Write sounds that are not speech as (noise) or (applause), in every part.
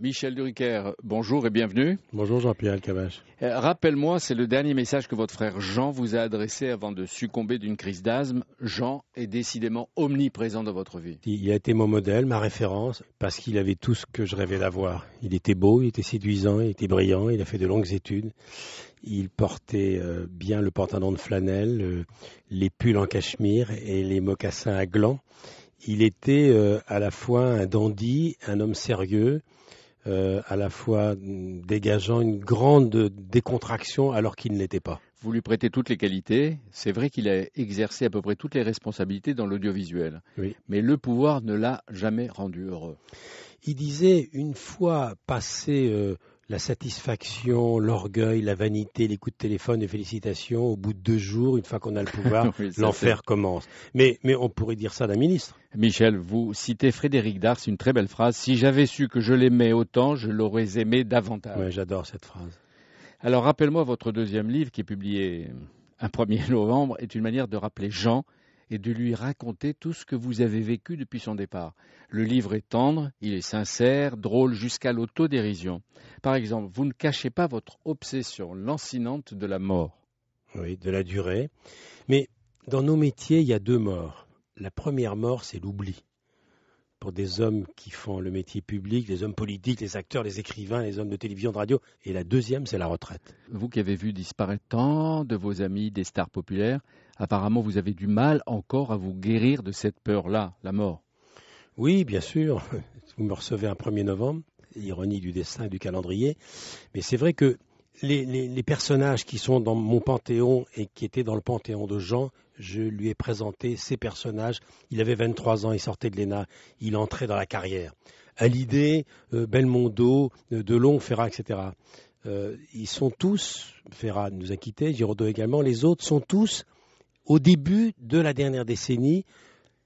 Michel Duricaire, bonjour et bienvenue. Bonjour Jean-Pierre Cabache. Euh, rappelle-moi, c'est le dernier message que votre frère Jean vous a adressé avant de succomber d'une crise d'asthme. Jean est décidément omniprésent dans votre vie. Il a été mon modèle, ma référence, parce qu'il avait tout ce que je rêvais d'avoir. Il était beau, il était séduisant, il était brillant, il a fait de longues études. Il portait euh, bien le pantalon de flanelle, euh, les pulls en cachemire et les mocassins à glands. Il était à la fois un dandy, un homme sérieux, euh, à la fois dégageant une grande décontraction alors qu'il ne l'était pas. Vous lui prêtez toutes les qualités. C'est vrai qu'il a exercé à peu près toutes les responsabilités dans l'audiovisuel. Mais le pouvoir ne l'a jamais rendu heureux. Il disait, une fois passé euh, la satisfaction, l'orgueil, la vanité, les coups de téléphone, les félicitations, au bout de deux jours, une fois qu'on a le pouvoir, (laughs) l'enfer commence. Mais, mais on pourrait dire ça d'un ministre. Michel, vous citez Frédéric Dars, une très belle phrase. Si j'avais su que je l'aimais autant, je l'aurais aimé davantage. Oui, j'adore cette phrase. Alors rappelle-moi votre deuxième livre qui est publié un 1er (laughs) novembre, est une manière de rappeler Jean et de lui raconter tout ce que vous avez vécu depuis son départ. Le livre est tendre, il est sincère, drôle jusqu'à l'autodérision. Par exemple, vous ne cachez pas votre obsession lancinante de la mort. Oui, de la durée. Mais dans nos métiers, il y a deux morts. La première mort, c'est l'oubli pour des hommes qui font le métier public, les hommes politiques, les acteurs, les écrivains, les hommes de télévision, de radio. Et la deuxième, c'est la retraite. Vous qui avez vu disparaître tant de vos amis, des stars populaires, apparemment vous avez du mal encore à vous guérir de cette peur-là, la mort. Oui, bien sûr. Vous me recevez un 1er novembre, ironie du destin et du calendrier. Mais c'est vrai que les, personnages qui sont dans mon panthéon et qui étaient dans le panthéon de Jean, je lui ai présenté ces personnages. Il avait 23 ans, il sortait de l'ENA, il entrait dans la carrière. Hallyday, l'idée, euh, Belmondo, euh, Delon, Ferrat, etc. Euh, ils sont tous, Ferrat nous a quittés, Giraudot également, les autres sont tous au début de la dernière décennie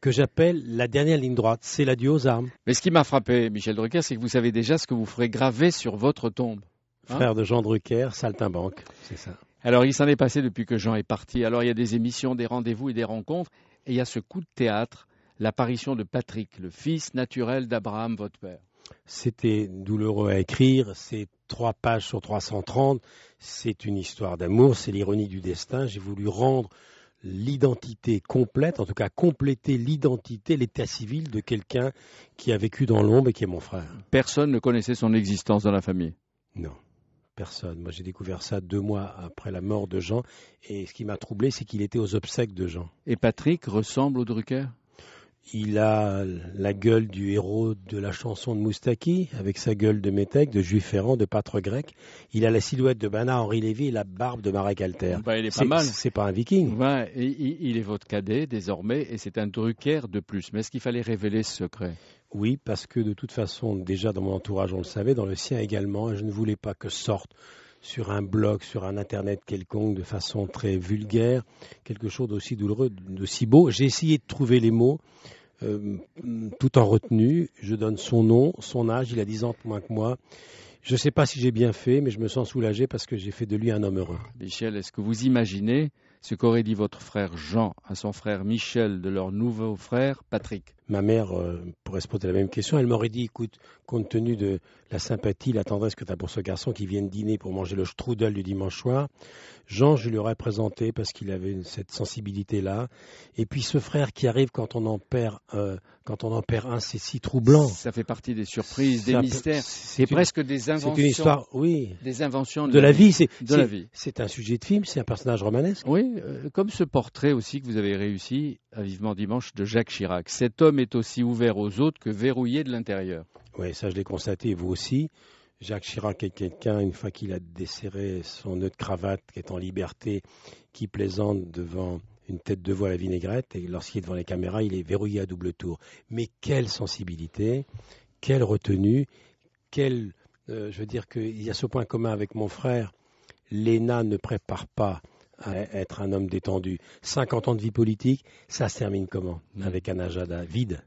que j'appelle la dernière ligne droite, c'est l'adieu aux armes. Mais ce qui m'a frappé, Michel Drucker, c'est que vous savez déjà ce que vous ferez graver sur votre tombe. Hein frère de Jean Drucker, saltimbanque, c'est ça. Alors, il s'en est passé depuis que Jean est parti. Alors, il y a des émissions, des rendez-vous et des rencontres. Et il y a ce coup de théâtre, l'apparition de Patrick, le fils naturel d'Abraham, votre père. C'était douloureux à écrire, c'est trois pages sur 330, c'est une histoire d'amour, c'est l'ironie du destin. J'ai voulu rendre l'identité complète, en tout cas compléter l'identité, l'état civil de quelqu'un qui a vécu dans l'ombre et qui est mon frère. Personne ne connaissait son existence dans la famille. Non personne. Moi, j'ai découvert ça deux mois après la mort de Jean. Et ce qui m'a troublé, c'est qu'il était aux obsèques de Jean. Et Patrick ressemble au Drucker il a la gueule du héros de la chanson de Moustaki, avec sa gueule de métèque, de juif errant, de pâtre grec. Il a la silhouette de Bana Henri Lévy et la barbe de Marek Alter. Bah, il pas mal. C'est pas un viking. il est votre cadet désormais et c'est un Drucker de plus. Mais est-ce qu'il fallait révéler ce secret oui, parce que de toute façon, déjà dans mon entourage, on le savait, dans le sien également, je ne voulais pas que sorte sur un blog, sur un internet quelconque, de façon très vulgaire, quelque chose d'aussi douloureux, d'aussi beau. J'ai essayé de trouver les mots, euh, tout en retenue. Je donne son nom, son âge, il a 10 ans moins que moi. Je ne sais pas si j'ai bien fait, mais je me sens soulagé parce que j'ai fait de lui un homme heureux. Michel, est-ce que vous imaginez ce qu'aurait dit votre frère Jean à son frère Michel de leur nouveau frère Patrick ma mère pourrait se poser la même question, elle m'aurait dit écoute, compte tenu de la sympathie, la tendresse que tu as pour ce garçon qui vient dîner pour manger le strudel du dimanche soir, Jean, je lui aurais présenté parce qu'il avait cette sensibilité-là. Et puis ce frère qui arrive quand on en perd, euh, quand on en perd un, c'est si troublant. Ça fait partie des surprises, des mystères. C'est presque des inventions. C'est une histoire, oui. Des inventions de, la vie. C'est un sujet de film, c'est un personnage romanesque. Oui, euh, comme ce portrait aussi que vous avez réussi à Vivement Dimanche de Jacques Chirac. Cet homme est aussi ouvert aux autres que verrouillé de l'intérieur. Oui, ça je l'ai constaté, vous aussi. Jacques Chirac est quelqu'un, une fois qu'il a desserré son nœud de cravate, qui est en liberté, qui plaisante devant une tête de voix à la vinaigrette, et lorsqu'il est devant les caméras, il est verrouillé à double tour. Mais quelle sensibilité, quelle retenue, quelle... Euh, je veux dire qu'il y a ce point commun avec mon frère, l'ENA ne prépare pas être un homme détendu. 50 ans de vie politique, ça se termine comment mm. Avec un agenda vide.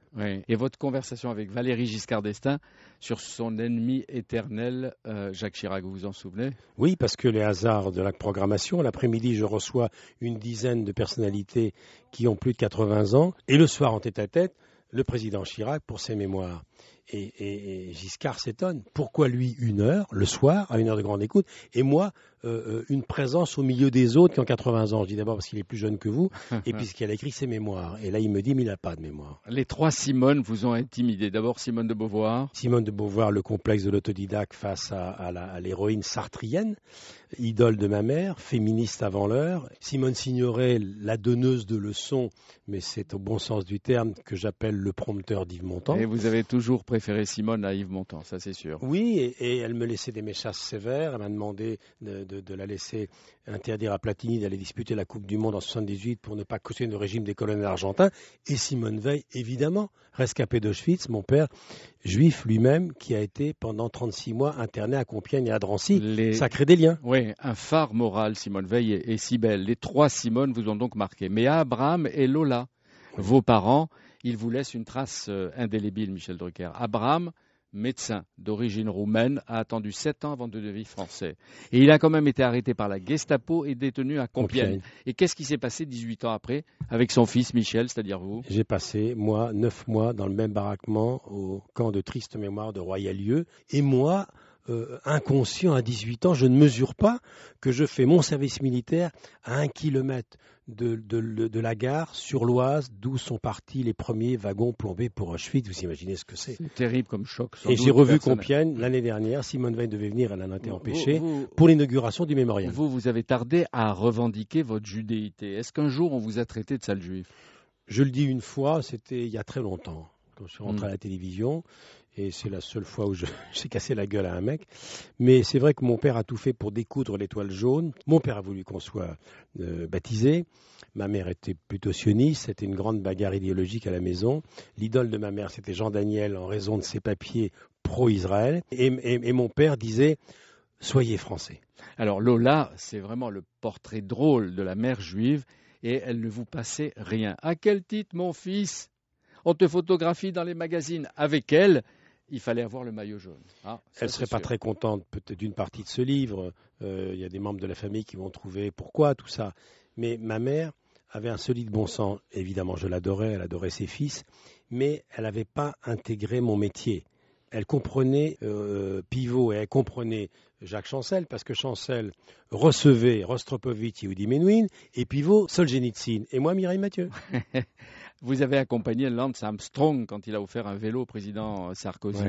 Et votre conversation avec Valérie Giscard d'Estaing sur son ennemi éternel, euh, Jacques Chirac, vous vous en souvenez Oui, parce que les hasards de la programmation, l'après-midi, je reçois une dizaine de personnalités qui ont plus de 80 ans, et le soir en tête-à-tête, le président Chirac pour ses mémoires. et Giscard s'étonne. Pourquoi lui une heure, le soir, à une heure de grande écoute, et moi euh, euh, une présence au milieu des autres qui ont 80 ans. Je dis d'abord parce qu'il est plus jeune que vous, (laughs) et puisqu'il a écrit ses mémoires. Et là, il me dit, mais il n'a pas de mémoire. Les trois Simone vous ont intimidé. D'abord Simone de Beauvoir. Simone de Beauvoir, le complexe de l'autodidacte face à, l'héroïne sartrienne, idole de ma mère, féministe avant l'heure. Simone Signoret, la donneuse de leçons, mais c'est au bon sens du terme que j'appelle le prompteur d'Yves Montand. Et vous avez toujours préféré Simone à Yves Montand, ça c'est sûr. Oui, et, elle me laissait des messages sévères. Elle m'a demandé de de, la laisser interdire à Platini d'aller disputer la Coupe du Monde en 78 pour ne pas cautionner le régime des colonels argentins, et Simone Veil, évidemment, rescapé d'Auschwitz, mon père, juif lui-même, qui a été pendant 36 mois interné à Compiègne et à Drancy. Ça crée des liens. Oui, un phare moral, Simone Veil et Sibelle. Les trois Simones vous ont donc marqué. Mais Abraham et Lola, vos parents, ils vous laissent une trace euh, indélébile, Michel Drucker. Abraham, médecin d'origine roumaine, a attendu sept ans avant de devenir français. Et il a quand même été arrêté par la Gestapo et détenu à Compiègne. Et qu'est-ce qui s'est passé 18 ans après avec son fils Michel, c'est-à-dire vous J'ai passé, moi, neuf mois dans le même baraquement au camp de triste mémoire de Royalieu. Et moi, euh, inconscient à 18 ans, je ne mesure pas que je fais mon service militaire à un kilomètre de, la gare sur l'Oise, d'où sont partis les premiers wagons plombés pour Auschwitz. Vous imaginez ce que c'est terrible comme choc. Et j'ai revu Compiègne l'année dernière. Simone Veil devait venir, elle a été empêchée pour l'inauguration du mémorial. Vous, vous avez tardé à revendiquer votre judéité. Est-ce qu'un jour on vous a traité de sale juif Je le dis une fois, c'était il y a très longtemps quand je suis rentré à mm. la télévision. Et c'est la seule fois où (laughs) j'ai cassé la gueule à un mec. Mais c'est vrai que mon père a tout fait pour découdre l'étoile jaune. Mon père a voulu qu'on soit euh, baptisé. Ma mère était plutôt sioniste. C'était une grande bagarre idéologique à la maison. L'idole de ma mère, c'était Jean Daniel en raison de ses papiers pro-Israël. et mon père disait Soyez français. Alors Lola, c'est vraiment le portrait drôle de la mère juive et elle ne vous passait rien. À quel titre, mon fils on te photographie dans les magazines avec elle. Il fallait avoir le maillot jaune. Ah, elle ne serait pas très contente peut-être d'une partie de ce livre. Euh, il y a des membres de la famille qui vont trouver pourquoi tout ça. Mais ma mère avait un solide bon sens. Évidemment, je l'adorais, elle adorait ses fils, mais elle n'avait pas intégré mon métier elle comprenait euh, Pivot et elle comprenait Jacques Chancel parce que Chancel recevait Rostropovitch et Udi et Pivot Solzhenitsyn et moi Mireille Mathieu. (laughs) Vous avez accompagné Lance Armstrong quand il a offert un vélo au président Sarkozy.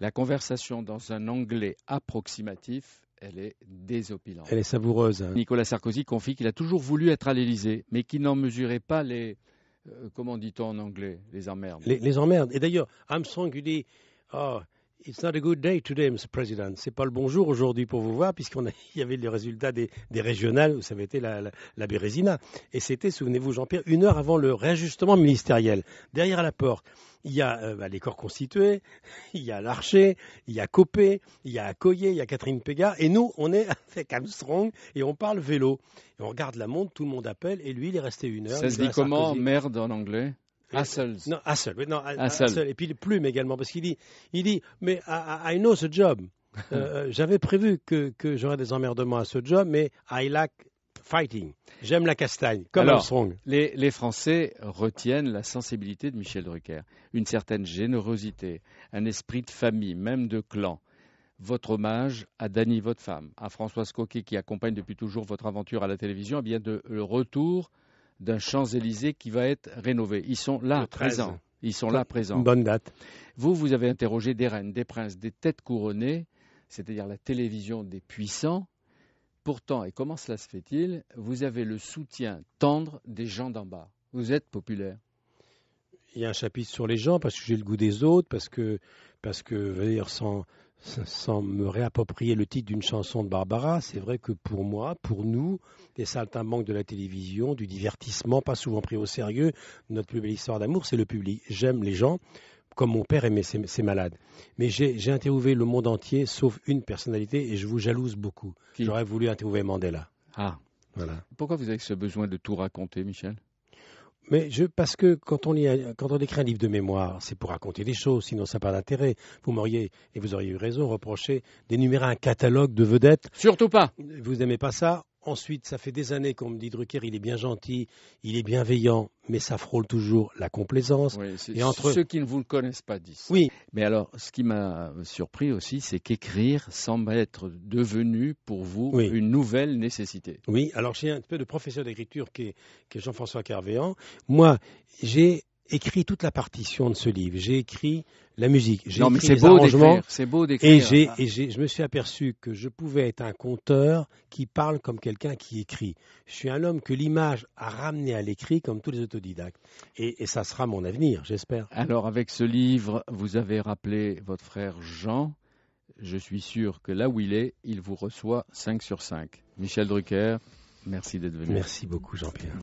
La conversation dans un anglais approximatif, elle est désopilante. Elle est savoureuse. Hein. Nicolas Sarkozy confie qu'il a toujours voulu être à l'Élysée, mais qu'il n'en mesurait pas les. Euh, comment dit-on en anglais Les emmerdes. Les, emmerdes. Et d'ailleurs, Armstrong, lui dit. Ah, It's not a good day today, Mr. President. C'est pas le bonjour aujourd'hui pour vous voir, puisqu'il (laughs) y avait les résultats des, régionales, où ça avait été la, la, Bérésina. Et c'était, souvenez-vous, Jean-Pierre, une heure avant le réajustement ministériel. Derrière la porte, il y a euh, bah, les corps constitués, (laughs) il y a Larcher, il y a Copé, il y a Coyer, il y a Catherine Pégard. Et nous, on est (laughs) avec Armstrong et on parle vélo. Et on regarde la montre, tout le monde appelle, et lui, il est resté une heure. Ça se dit comment, merde en anglais Assel, Non, Et puis Plume également, parce qu'il dit, il dit, mais I, know ce job. (laughs) Euh, euh, j'avais prévu que, j'aurais des emmerdements à ce job, mais I like fighting. J'aime la castagne, comme Armstrong. Les, Français retiennent la sensibilité de Michel Drucker, une certaine générosité, un esprit de famille, même de clan. Votre hommage à Dany, votre femme, à Françoise Coquet qui accompagne depuis toujours votre aventure à la télévision, et eh bien de le retour d'un Champs-Élysées qui va être rénové. Ils sont là, présents. Ils sont là, présents. Bonne date. Vous, vous avez interrogé des reines, des princes, des têtes couronnées, c'est-à-dire la télévision des puissants. Pourtant, et comment cela se fait-il, vous avez le soutien tendre des gens d'en bas. Vous êtes populaire. Il y a un chapitre sur les gens parce que j'ai le goût des autres, parce que, parce que, dire, sans, sans me réapproprier le titre d'une chanson de Barbara, c'est vrai que pour moi, pour nous, les saltimbanques de la télévision, du divertissement, pas souvent pris au sérieux, notre plus belle histoire d'amour, c'est le public. J'aime les gens comme mon père aimait ses, malades. Mais j'ai interviewé le monde entier, sauf une personnalité, et je vous jalouse beaucoup. J'aurais voulu interviewer Mandela. Ah. Voilà. Pourquoi vous avez ce besoin de tout raconter, Michel mais je, parce que quand on, y quand on écrit un livre de mémoire, c'est pour raconter des choses, sinon ça n'a pas d'intérêt. Vous m'auriez, et vous auriez eu raison, reproché d'énumérer un catalogue de vedettes. Surtout pas. Vous n'aimez pas ça Ensuite, ça fait des années qu'on me dit Drucker, il est bien gentil, il est bienveillant, mais ça frôle toujours la complaisance. et entre ceux qui ne vous le connaissent pas disent. Oui. Mais alors, ce qui m'a euh, surpris aussi, c'est qu'écrire semble être devenu pour vous une nouvelle nécessité. Oui. Alors, j'ai un peu de professeur d'écriture qui est, est Jean-François Carvéan. Moi, j'ai écrit toute la partition de ce livre. J'ai écrit la musique. J'ai écrit les C'est beau d'écrire. Et, et je me suis aperçu que je pouvais être un conteur qui parle comme quelqu'un qui écrit. Je suis un homme que l'image a ramené à l'écrit comme tous les autodidactes. Et, et ça sera mon avenir, j'espère. Alors, avec ce livre, vous avez rappelé votre frère Jean. Je suis sûr que là où il est, il vous reçoit 5 sur 5. Michel Drucker, merci d'être venu. Merci beaucoup, Jean-Pierre.